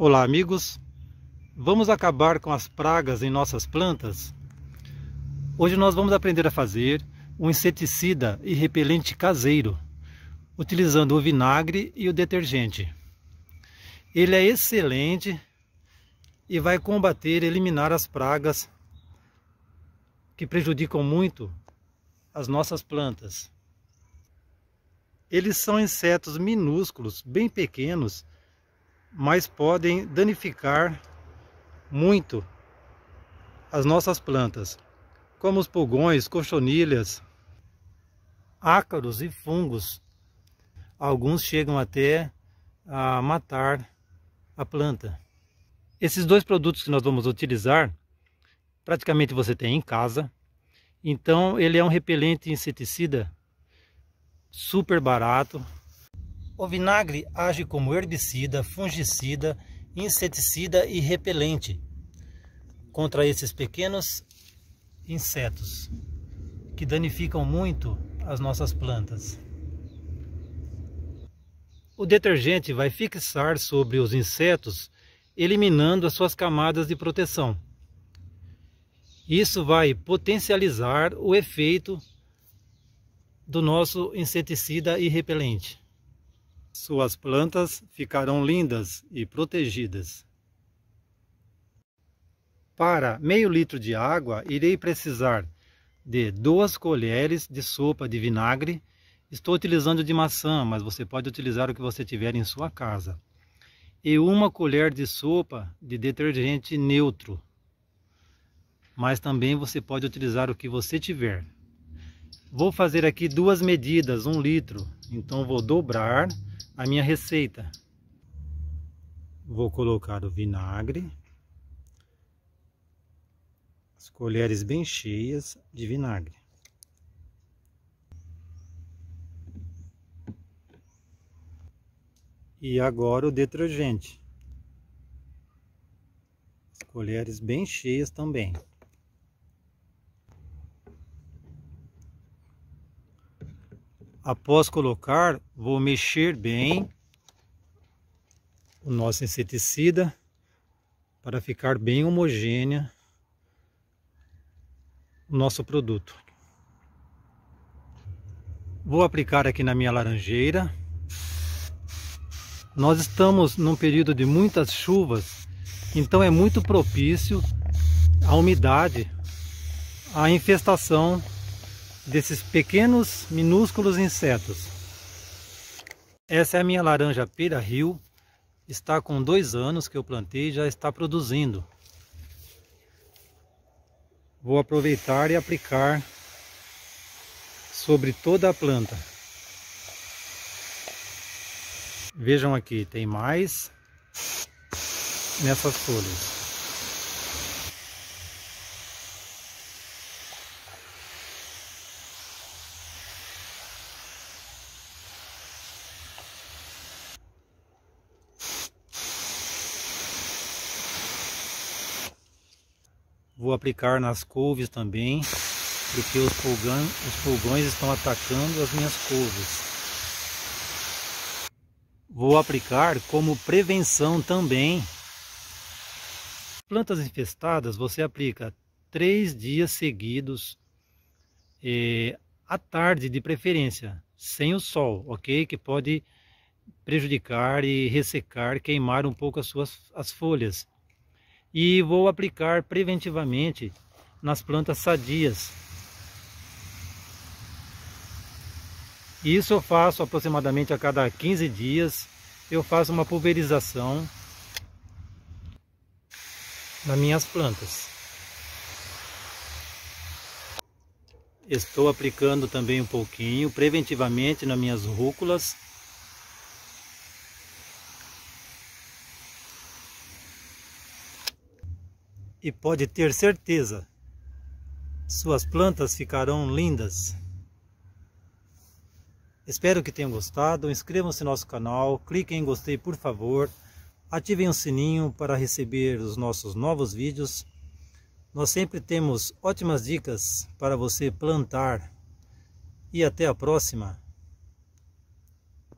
Olá, amigos. Vamos acabar com as pragas em nossas plantas? Hoje nós vamos aprender a fazer um inseticida e repelente caseiro, utilizando o vinagre e o detergente. Ele é excelente e vai combater e eliminar as pragas que prejudicam muito as nossas plantas. Eles são insetos minúsculos, bem pequenos, mas podem danificar muito as nossas plantas, como os pulgões, cochonilhas, ácaros e fungos. Alguns chegam até a matar a planta. Esses dois produtos que nós vamos utilizar, praticamente você tem em casa. Então ele é um repelente inseticida super barato, o vinagre age como herbicida, fungicida, inseticida e repelente contra esses pequenos insetos que danificam muito as nossas plantas. O detergente vai fixar sobre os insetos, eliminando as suas camadas de proteção. Isso vai potencializar o efeito do nosso inseticida e repelente. Suas plantas ficarão lindas e protegidas. Para meio litro de água, irei precisar de duas colheres de sopa de vinagre. Estou utilizando de maçã, mas você pode utilizar o que você tiver em sua casa. E uma colher de sopa de detergente neutro. Mas também você pode utilizar o que você tiver. Vou fazer aqui duas medidas, um litro. Então vou dobrar a minha receita. Vou colocar o vinagre. As colheres bem cheias de vinagre. E agora o detergente. As colheres bem cheias também. Após colocar, vou mexer bem o nosso inseticida para ficar bem homogênea o nosso produto. Vou aplicar aqui na minha laranjeira. Nós estamos num período de muitas chuvas, então é muito propício a umidade, a infestação desses pequenos, minúsculos insetos. Essa é a minha laranja pira rio, está com dois anos que eu plantei e já está produzindo. Vou aproveitar e aplicar sobre toda a planta. Vejam aqui, tem mais nessas folhas. Vou aplicar nas couves também, porque os pulgões, os pulgões estão atacando as minhas couves. Vou aplicar como prevenção também. Plantas infestadas você aplica três dias seguidos é, à tarde de preferência, sem o sol, ok? Que pode prejudicar e ressecar, queimar um pouco as suas as folhas e vou aplicar preventivamente nas plantas sadias. Isso eu faço aproximadamente a cada 15 dias, eu faço uma pulverização nas minhas plantas. Estou aplicando também um pouquinho preventivamente nas minhas rúculas e pode ter certeza, suas plantas ficarão lindas. Espero que tenham gostado, inscrevam-se no nosso canal, cliquem em gostei por favor, ativem o sininho para receber os nossos novos vídeos. Nós sempre temos ótimas dicas para você plantar e até a próxima.